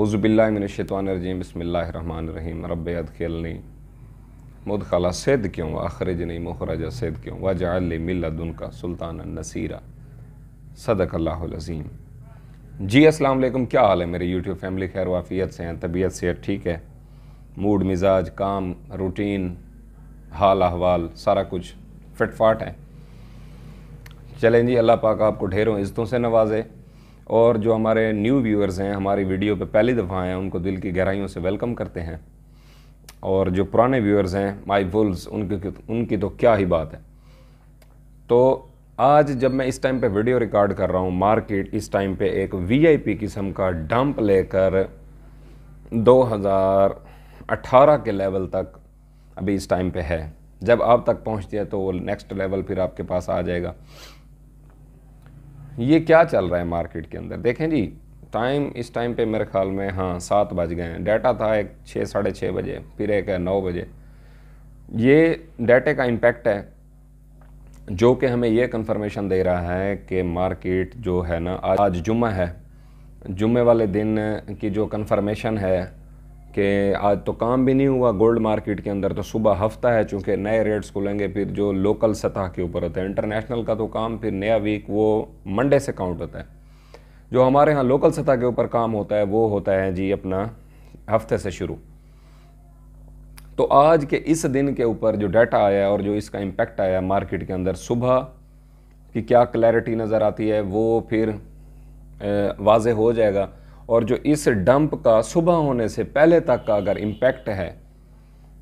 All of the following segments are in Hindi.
उज़बिल्लाशतवानरजीम बसमीम रब अदखलनी मुद खला सैद क्यों आखरज नहीं मुखरजा सैद क्यों व जाल का सुल्तान नसीरा सदक अल्लाजीम जी अस्सलाम वालेकुम क्या हाल है मेरे यूट्यूब फैमिली खैर वाफ़ियत से हैं तबीयत सेहत ठीक है मूड मिजाज काम रूटीन हाल अहवाल सारा कुछ फिटफाट है चलें जी अल्लाह पाक आपको ढेरों इज़्ज़तों से नवाजे और जो हमारे न्यू व्यूअर्स हैं हमारी वीडियो पे पहली दफ़ा आए हैं उनको दिल की गहराइयों से वेलकम करते हैं और जो पुराने व्यूअर्स हैं माई वुल्स उनकी उनकी तो क्या ही बात है तो आज जब मैं इस टाइम पे वीडियो रिकॉर्ड कर रहा हूँ मार्केट इस टाइम पे एक वीआईपी किस्म का डंप लेकर 2018 के लेवल तक अभी इस टाइम पे है जब आप तक पहुँचती है तो वो नेक्स्ट लेवल फिर आपके पास आ जाएगा ये क्या चल रहा है मार्केट के अंदर देखें जी टाइम इस टाइम पे मेरे ख्याल में हाँ सात बज गए हैं डाटा था एक छः साढ़े छः बजे फिर एक है नौ बजे ये डाटे का इम्पैक्ट है जो कि हमें यह कंफर्मेशन दे रहा है कि मार्केट जो है ना आज जुम्मा है जुम्मे वाले दिन की जो कंफर्मेशन है कि आज तो काम भी नहीं हुआ गोल्ड मार्केट के अंदर तो सुबह हफ्ता है चूँकि नए रेट्स खुलेंगे फिर जो लोकल सतह के ऊपर होता है इंटरनेशनल का तो काम फिर नया वीक वो मंडे से काउंट होता है जो हमारे यहाँ लोकल सतह के ऊपर काम होता है वो होता है जी अपना हफ्ते से शुरू तो आज के इस दिन के ऊपर जो डाटा आया और जो इसका इम्पैक्ट आया मार्केट के अंदर सुबह की क्या क्लैरिटी नज़र आती है वो फिर वाज हो जाएगा और जो इस डंप का सुबह होने से पहले तक का अगर इम्पैक्ट है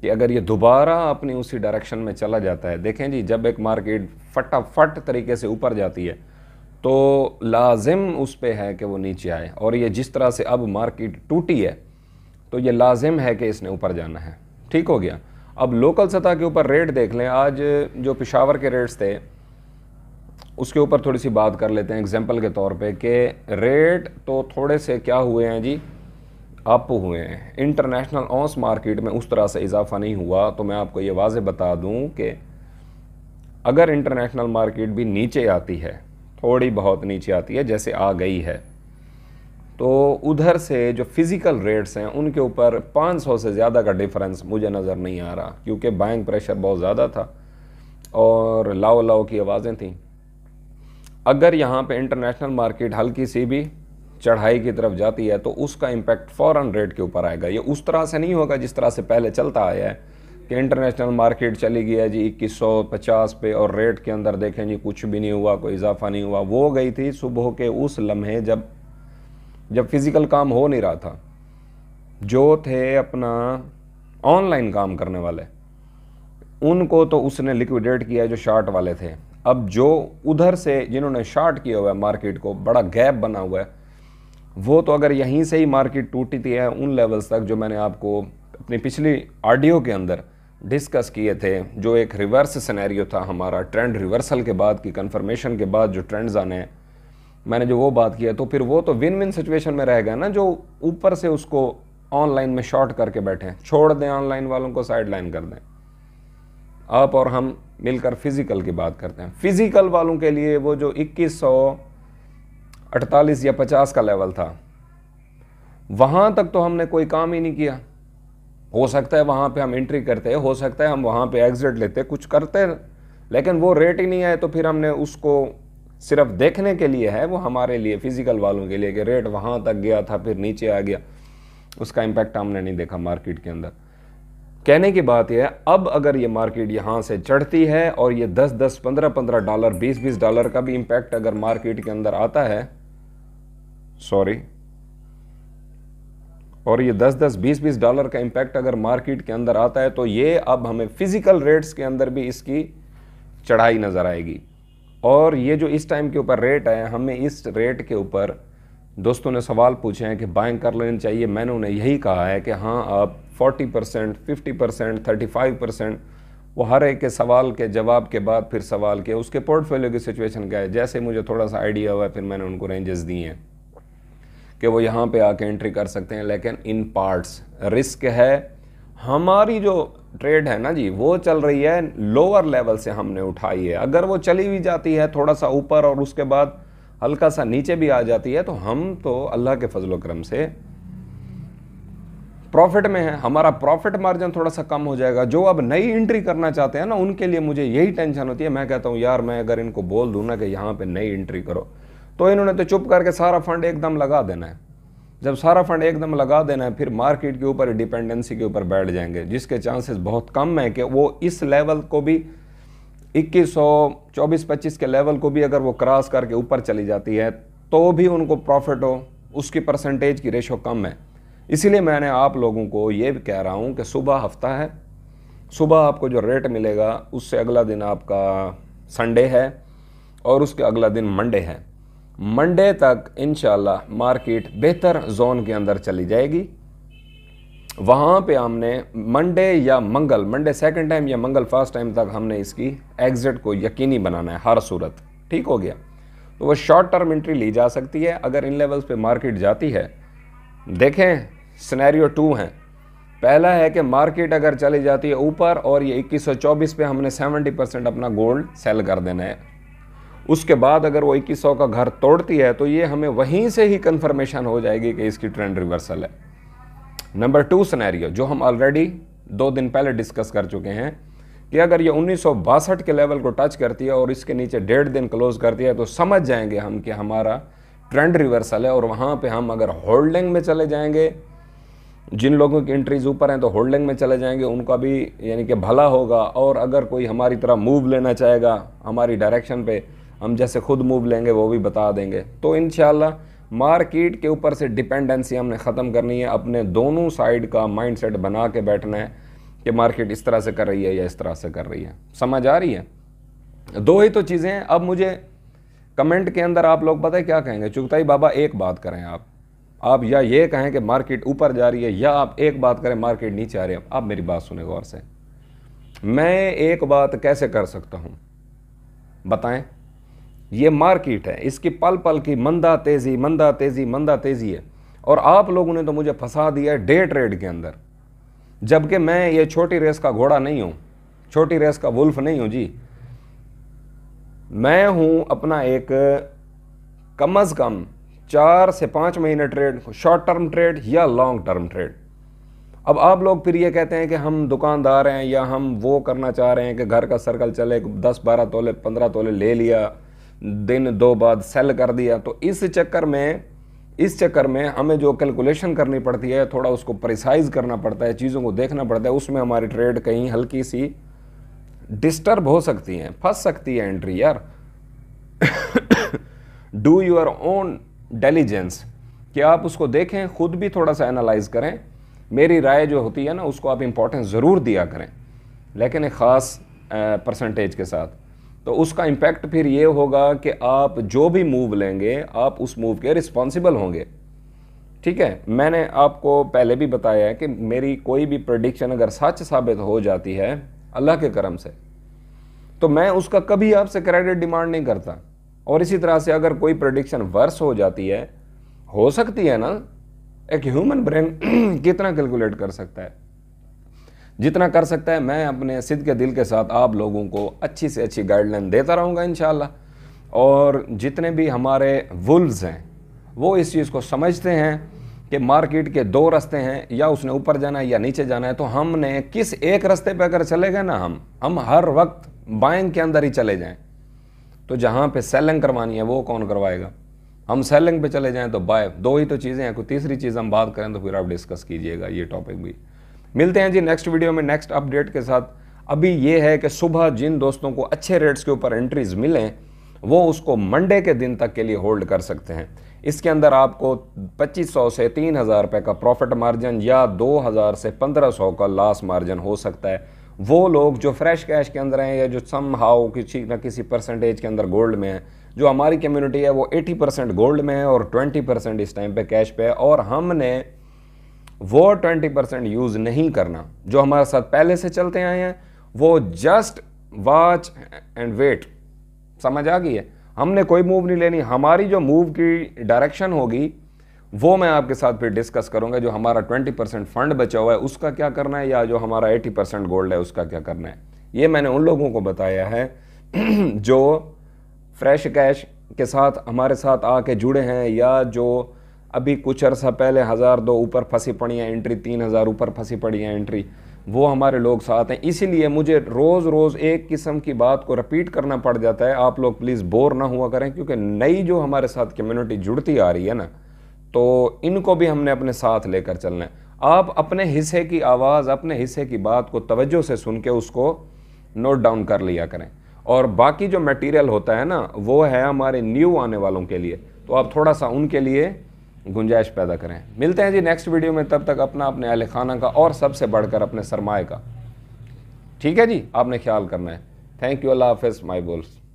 कि अगर ये दोबारा अपनी उसी डायरेक्शन में चला जाता है देखें जी जब एक मार्केट फटाफट तरीके से ऊपर जाती है तो लाजिम उस पर है कि वो नीचे आए और ये जिस तरह से अब मार्केट टूटी है तो ये लाजिम है कि इसने ऊपर जाना है ठीक हो गया अब लोकल सतह के ऊपर रेट देख लें आज जो पिशावर के रेट्स थे उसके ऊपर थोड़ी सी बात कर लेते हैं एग्जाम्पल के तौर पे कि रेट तो थोड़े से क्या हुए हैं जी अप हुए हैं इंटरनेशनल ऑस मार्केट में उस तरह से इजाफा नहीं हुआ तो मैं आपको ये वाज बता दूं कि अगर इंटरनेशनल मार्केट भी नीचे आती है थोड़ी बहुत नीचे आती है जैसे आ गई है तो उधर से जो फिज़िकल रेट्स हैं उनके ऊपर 500 से ज़्यादा का डिफरेंस मुझे नज़र नहीं आ रहा क्योंकि बाइंग प्रेशर बहुत ज़्यादा था और लाओ लाओ की आवाज़ें थीं अगर यहाँ पे इंटरनेशनल मार्केट हल्की सी भी चढ़ाई की तरफ जाती है तो उसका इम्पैक्ट फॉरन रेट के ऊपर आएगा ये उस तरह से नहीं होगा जिस तरह से पहले चलता आया है कि इंटरनेशनल मार्केट चली गई है जी इक्कीस सौ पचास पे और रेट के अंदर देखें जी कुछ भी नहीं हुआ कोई इजाफा नहीं हुआ वो गई थी सुबह के उस लम्हे जब जब फिज़िकल काम हो नहीं रहा था जो थे अपना ऑनलाइन काम करने वाले उनको तो उसने लिक्विडेट किया जो शार्ट वाले थे अब जो उधर से जिन्होंने शॉर्ट किया हुआ है मार्केट को बड़ा गैप बना हुआ है वो तो अगर यहीं से ही मार्केट टूटती है उन लेवल्स तक जो मैंने आपको अपनी पिछली ऑडियो के अंदर डिस्कस किए थे जो एक रिवर्स सिनेरियो था हमारा ट्रेंड रिवर्सल के बाद की कंफर्मेशन के बाद जो ट्रेंड्स आने हैं मैंने जो वो बात किया तो फिर वो तो विन विन सिचुएशन में रहेगा ना जो ऊपर से उसको ऑनलाइन में शॉर्ट करके बैठे छोड़ दें ऑनलाइन वालों को साइड लाइन कर दें आप और हम मिलकर फ़िज़िकल की बात करते हैं फ़िज़िकल वालों के लिए वो जो इक्कीस सौ या पचास का लेवल था वहाँ तक तो हमने कोई काम ही नहीं किया हो सकता है वहाँ पे हम एंट्री करते हो सकता है हम वहाँ पे एग्ज़िट लेते कुछ करते लेकिन वो रेट ही नहीं आए तो फिर हमने उसको सिर्फ देखने के लिए है वो हमारे लिए फ़िज़िकल वालों के लिए कि रेट वहाँ तक गया था फिर नीचे आ गया उसका इम्पैक्ट हमने नहीं देखा मार्केट के अंदर कहने की बात यह है अब अगर ये मार्केट यहाँ से चढ़ती है और ये 10 10 15 15 डॉलर 20 20 डॉलर का भी इम्पैक्ट अगर मार्केट के अंदर आता है सॉरी और ये 10 10 20 20 डॉलर का इम्पैक्ट अगर मार्केट के अंदर आता है तो ये अब हमें फिजिकल रेट्स के अंदर भी इसकी चढ़ाई नज़र आएगी और ये जो इस टाइम के ऊपर रेट है हमें इस रेट के ऊपर दोस्तों ने सवाल पूछे हैं कि बाइंग कर लेनी चाहिए मैंने उन्हें यही कहा है कि हाँ आप forty percent fifty percent thirty five percent वो हर एक के सवाल के जवाब के बाद फिर सवाल किया उसके पोर्टफोलियो की सिचुएशन क्या है जैसे मुझे थोड़ा सा आइडिया हुआ फिर मैंने उनको रेंजेस दिए हैं कि वो यहाँ पे आके एंट्री कर सकते हैं लेकिन इन पार्ट्स रिस्क है हमारी जो ट्रेड है ना जी वो चल रही है लोअर लेवल से हमने उठाई है अगर वो चली भी जाती है थोड़ा सा ऊपर और उसके बाद हल्का सा नीचे भी आ जाती है तो हम तो अल्लाह के फजलोक्रम से प्रॉफिट में है हमारा प्रॉफिट मार्जिन थोड़ा सा कम हो जाएगा जो अब नई एंट्री करना चाहते हैं ना उनके लिए मुझे यही टेंशन होती है मैं कहता हूँ यार मैं अगर इनको बोल दूँ ना कि यहाँ पर नई एंट्री करो तो इन्होंने तो चुप करके सारा फंड एकदम लगा देना है जब सारा फंड एकदम लगा देना है फिर मार्केट के ऊपर डिपेंडेंसी के ऊपर बैठ जाएंगे जिसके चांसेस बहुत कम है कि वो इस लेवल को भी 2100, 24, 25 के लेवल को भी अगर वो क्रॉस करके ऊपर चली जाती है तो भी उनको प्रॉफिट हो उसकी परसेंटेज की रेशो कम है इसीलिए मैंने आप लोगों को ये भी कह रहा हूँ कि सुबह हफ्ता है सुबह आपको जो रेट मिलेगा उससे अगला दिन आपका संडे है और उसके अगला दिन मंडे है मंडे तक इन मार्केट बेहतर जोन के अंदर चली जाएगी वहाँ पे हमने मंडे या मंगल मंडे सेकंड टाइम या मंगल फर्स्ट टाइम तक हमने इसकी एग्ज़िट को यकीनी बनाना है हर सूरत ठीक हो गया तो वह शॉर्ट टर्म एंट्री ली जा सकती है अगर इन लेवल्स पे मार्केट जाती है देखें सिनेरियो टू हैं पहला है कि मार्केट अगर चली जाती है ऊपर और ये 2124 पे हमने 70 परसेंट अपना गोल्ड सेल कर देना है उसके बाद अगर वो 2100 का घर तोड़ती है तो ये हमें वहीं से ही कंफर्मेशन हो जाएगी कि इसकी ट्रेंड रिवर्सल है नंबर टू सिनेरियो जो हम ऑलरेडी दो दिन पहले डिस्कस कर चुके हैं कि अगर ये उन्नीस के लेवल को टच करती है और इसके नीचे डेढ़ दिन क्लोज करती है तो समझ जाएंगे हम कि हमारा ट्रेंड रिवर्सल है और वहाँ पे हम अगर होल्डिंग में चले जाएंगे जिन लोगों की एंट्रीज ऊपर हैं तो होल्डिंग में चले जाएंगे उनका भी यानी कि भला होगा और अगर कोई हमारी तरह मूव लेना चाहेगा हमारी डायरेक्शन पे हम जैसे खुद मूव लेंगे वो भी बता देंगे तो इन मार्केट के ऊपर से डिपेंडेंसी हमने ख़त्म करनी है अपने दोनों साइड का माइंड बना के बैठना है कि मार्केट इस तरह से कर रही है या इस तरह से कर रही है समझ आ रही है दो ही तो चीज़ें हैं अब मुझे कमेंट के अंदर आप लोग पता है क्या कहेंगे चुगताई बाबा एक बात करें आप आप या ये कहें कि मार्केट ऊपर जा रही है या आप एक बात करें मार्केट नीचे आ रही है आप मेरी बात सुने गौर से मैं एक बात कैसे कर सकता हूं बताएं ये मार्केट है इसकी पल पल की मंदा तेज़ी मंदा तेज़ी मंदा तेज़ी है और आप लोगों ने तो मुझे फंसा दिया है डे ट्रेड के अंदर जबकि मैं ये छोटी रेस का घोड़ा नहीं हूं छोटी रेस का वुल्फ नहीं हूं जी मैं हूं अपना एक कम अज़ कम चार से पाँच महीने ट्रेड शॉर्ट टर्म ट्रेड या लॉन्ग टर्म ट्रेड अब आप लोग फिर ये कहते हैं कि हम दुकानदार हैं या हम वो करना चाह रहे हैं कि घर का सर्कल चले दस बारह तोले पंद्रह तोले ले लिया दिन दो बाद सेल कर दिया तो इस चक्कर में इस चक्कर में हमें जो कैलकुलेशन करनी पड़ती है थोड़ा उसको प्रिसाइज करना पड़ता है चीज़ों को देखना पड़ता है उसमें हमारी ट्रेड कहीं हल्की सी डिस्टर्ब हो सकती हैं फंस सकती है एंट्री यार डू योर ओन डेलीजेंस कि आप उसको देखें खुद भी थोड़ा सा एनालाइज करें मेरी राय जो होती है ना उसको आप इम्पोर्टेंस ज़रूर दिया करें लेकिन एक ख़ास परसेंटेज के साथ तो उसका इम्पैक्ट फिर ये होगा कि आप जो भी मूव लेंगे आप उस मूव के रिस्पॉन्सिबल होंगे ठीक है मैंने आपको पहले भी बताया है कि मेरी कोई भी प्रडिक्शन अगर सच साबित हो जाती है अल्लाह के करम से तो मैं उसका कभी आपसे क्रेडिट डिमांड नहीं करता और इसी तरह से अगर कोई प्रडिक्शन वर्स हो जाती है हो सकती है ना एक ह्यूमन ब्रेन कितना कैलकुलेट कर सकता है जितना कर सकता है मैं अपने सिद्ध के दिल के साथ आप लोगों को अच्छी से अच्छी गाइडलाइन देता रहूँगा इन और जितने भी हमारे वुल्व्स हैं वो इस चीज़ को समझते हैं कि मार्केट के दो रास्ते हैं या उसने ऊपर जाना है या नीचे जाना है तो हमने किस एक रास्ते पर अगर चले गए ना हम हम हर वक्त बाइंग के अंदर ही चले जाएं तो जहाँ पे सेलिंग करवानी है वो कौन करवाएगा हम सेलिंग पे चले जाएं तो बाय दो ही तो चीज़ें हैं कोई तीसरी चीज़ हम बात करें तो फिर आप डिस्कस कीजिएगा ये टॉपिक भी मिलते हैं जी नेक्स्ट वीडियो में नेक्स्ट अपडेट के साथ अभी ये है कि सुबह जिन दोस्तों को अच्छे रेट्स के ऊपर एंट्रीज मिलें वो उसको मंडे के दिन तक के लिए होल्ड कर सकते हैं इसके अंदर आपको 2500 से तीन हज़ार का प्रॉफिट मार्जिन या 2000 से 1500 का लॉस मार्जिन हो सकता है वो लोग जो फ्रेश कैश के अंदर हैं या जो सम हाउ किसी ना किसी परसेंटेज के अंदर गोल्ड में है जो हमारी कम्युनिटी है वो 80 परसेंट गोल्ड में है और 20 परसेंट इस टाइम पे कैश पे है और हमने वो 20 परसेंट यूज़ नहीं करना जो हमारे साथ पहले से चलते आए हैं वो जस्ट वॉच एंड वेट समझ आ गई है हमने कोई मूव नहीं लेनी हमारी जो मूव की डायरेक्शन होगी वो मैं आपके साथ फिर डिस्कस करूंगा जो हमारा 20 परसेंट फंड बचा हुआ है उसका क्या करना है या जो हमारा 80 परसेंट गोल्ड है उसका क्या करना है ये मैंने उन लोगों को बताया है जो फ्रेश कैश के साथ हमारे साथ आके जुड़े हैं या जो अभी कुछ अरसा पहले हज़ार दो ऊपर फंसी पड़ी हैं एंट्री तीन हज़ार ऊपर फंसी पड़ी हैं एंट्री वो हमारे लोग साथ हैं इसीलिए मुझे रोज़ रोज़ एक किस्म की बात को रिपीट करना पड़ जाता है आप लोग प्लीज़ बोर ना हुआ करें क्योंकि नई जो हमारे साथ कम्युनिटी जुड़ती आ रही है ना तो इनको भी हमने अपने साथ लेकर चलना है आप अपने हिस्से की आवाज़ अपने हिस्से की बात को तवज्जो से सुन के उसको नोट डाउन कर लिया करें और बाकी जो मटेरियल होता है ना वो है हमारे न्यू आने वालों के लिए तो आप थोड़ा सा उनके लिए गुंजाइश पैदा करें मिलते हैं जी नेक्स्ट वीडियो में तब तक अपना अपने अहल खाना का और सबसे बढ़कर अपने सरमाए का ठीक है जी आपने ख्याल करना है थैंक यू अल्लाह हाफिज़ माई बोल्स